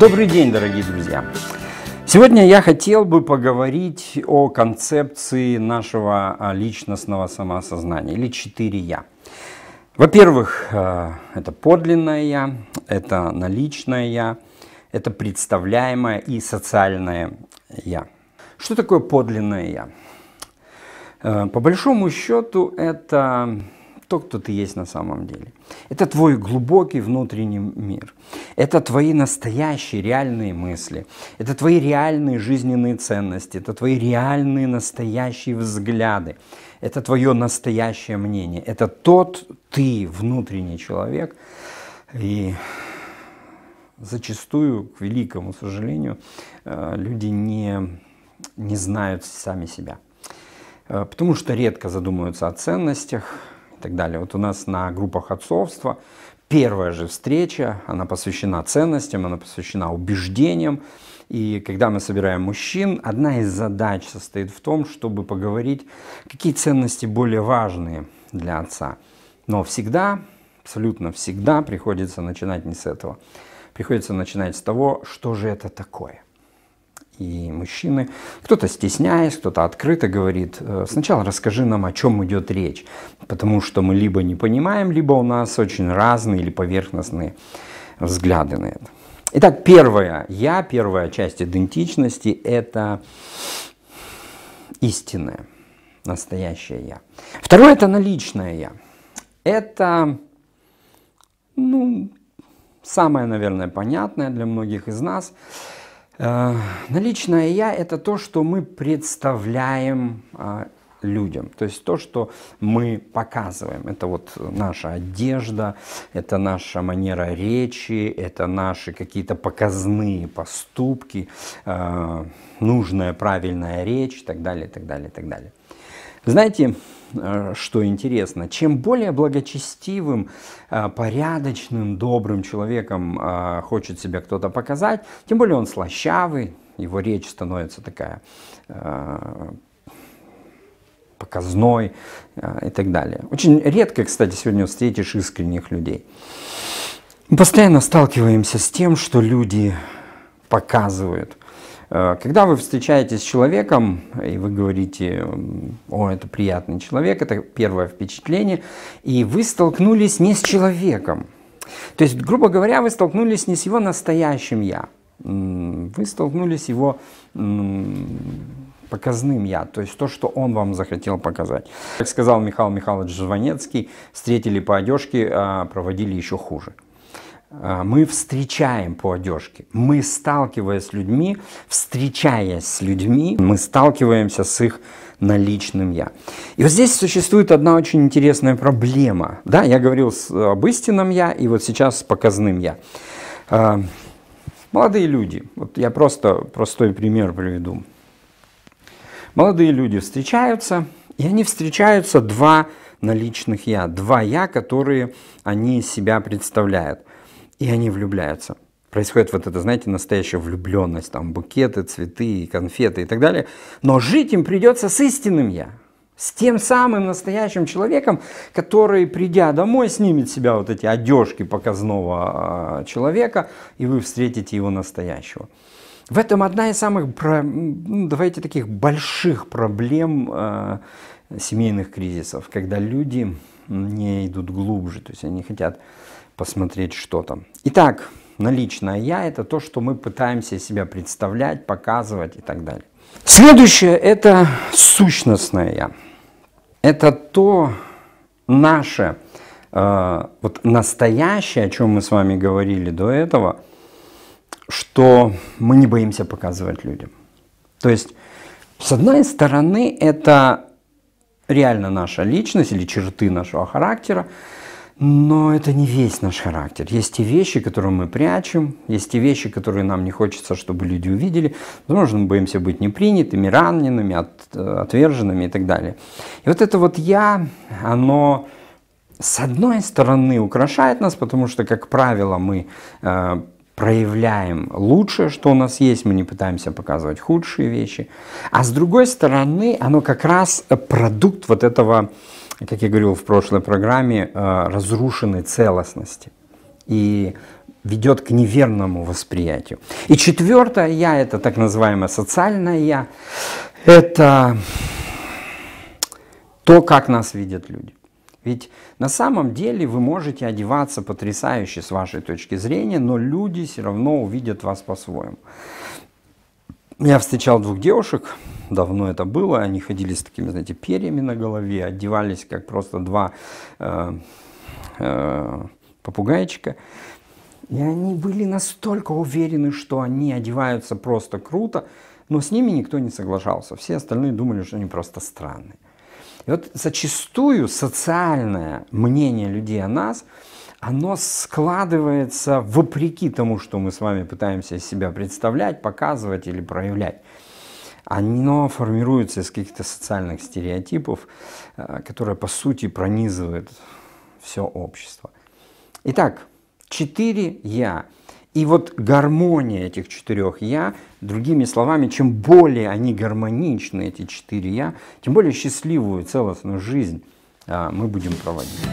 Добрый день, дорогие друзья! Сегодня я хотел бы поговорить о концепции нашего а, личностного самоосознания или четыре «я». Во-первых, э, это подлинное «я», это наличное «я», это представляемое и социальное «я». Что такое подлинное «я»? Э, по большому счету это то, кто ты есть на самом деле. Это твой глубокий внутренний мир. Это твои настоящие, реальные мысли. Это твои реальные жизненные ценности. Это твои реальные, настоящие взгляды. Это твое настоящее мнение. Это тот ты, внутренний человек. И зачастую, к великому сожалению, э, люди не, не знают сами себя. Э, потому что редко задумываются о ценностях, и так далее. Вот у нас на группах отцовства первая же встреча, она посвящена ценностям, она посвящена убеждениям. И когда мы собираем мужчин, одна из задач состоит в том, чтобы поговорить, какие ценности более важные для отца. Но всегда, абсолютно всегда приходится начинать не с этого. Приходится начинать с того, что же это такое – и мужчины. Кто-то стесняясь, кто-то открыто говорит, «Э, сначала расскажи нам, о чем идет речь, потому что мы либо не понимаем, либо у нас очень разные или поверхностные взгляды на это. Итак, первое «я», первая часть идентичности – это истинное, настоящее «я». Второе – это наличное «я». Это, ну, самое, наверное, понятное для многих из нас – Э, наличное я – это то, что мы представляем а, людям. То есть то, что мы показываем. Это вот наша одежда, это наша манера речи, это наши какие-то показные поступки, э, нужная правильная речь и так далее, и так далее, и так далее. Знаете, э, что интересно, чем более благочестивым, э, порядочным, добрым человеком э, хочет себя кто-то показать, тем более он слащавый, его речь становится такая показной и так далее. Очень редко, кстати, сегодня встретишь искренних людей. Мы постоянно сталкиваемся с тем, что люди показывают – Э, когда вы встречаетесь с человеком, и вы говорите, о, это приятный человек, это первое впечатление, и вы столкнулись не с человеком. То есть, грубо говоря, вы столкнулись не с его настоящим «я», вы столкнулись с его показным «я», то есть то, что он вам захотел показать. Как сказал Михаил Михайлович Жванецкий, встретили по одежке, а проводили еще хуже. А, мы встречаем по одежке. Мы, сталкиваясь с людьми, встречаясь с людьми, мы сталкиваемся с их наличным «я». И вот здесь существует одна очень интересная проблема. Да, я говорил об истинном «я», и вот сейчас с показным «я». А, молодые люди, вот я просто простой пример приведу. Молодые люди встречаются, и они встречаются два наличных «я», два «я», которые они себя представляют – и они влюбляются. Происходит вот это, знаете, настоящая влюбленность, там букеты, цветы, конфеты и так далее. Но жить им придется с истинным я, с тем самым настоящим человеком, который, придя домой, снимет с себя вот эти одежки показного а, человека, и вы встретите его настоящего. В этом одна из самых, ну, давайте таких больших проблем а, семейных кризисов, когда люди не идут глубже, то есть они хотят посмотреть, что там. Итак, наличное «я» — это то, что мы пытаемся себя представлять, показывать и так далее. Следующее — это сущностное «я». Это то наше, э, вот настоящее, о чем мы с вами говорили до этого, что мы не боимся показывать людям. То есть, с одной стороны, это реально наша личность или черты нашего характера, но это не весь наш характер. Есть те вещи, которые мы прячем, есть те вещи, которые нам не хочется, чтобы люди увидели. Возможно, мы боимся быть непринятыми, ранеными, от, э, отверженными и так далее. И вот это вот «я», оно с одной стороны украшает нас, потому что, как правило, мы э, проявляем лучшее, что у нас есть, мы не пытаемся показывать худшие вещи. А с другой стороны, оно как раз продукт вот этого, как я говорил в прошлой программе, э, разрушенной целостности. И ведет к неверному восприятию. И четвертое «я» — это так называемое социальное «я». Это то, как нас видят люди. Ведь на самом деле вы можете одеваться потрясающе с вашей точки зрения, но люди все равно увидят вас по-своему. Я встречал двух девушек, давно это было, они ходили с такими, знаете, перьями на голове, одевались как просто два э, э, попугайчика. И они были настолько уверены, что они одеваются просто круто, но с ними никто не соглашался. Все остальные думали, что они просто странные. И вот зачастую социальное мнение людей о нас, оно складывается вопреки тому, что мы с вами пытаемся себя представлять, показывать или проявлять. Оно формируется из каких-то социальных стереотипов, э, которые, по сути, пронизывают все общество. Итак, четыре «я». И вот гармония этих четырех «я», другими словами, чем более они гармоничны, эти четыре «я», тем более счастливую целостную жизнь а, мы будем проводить.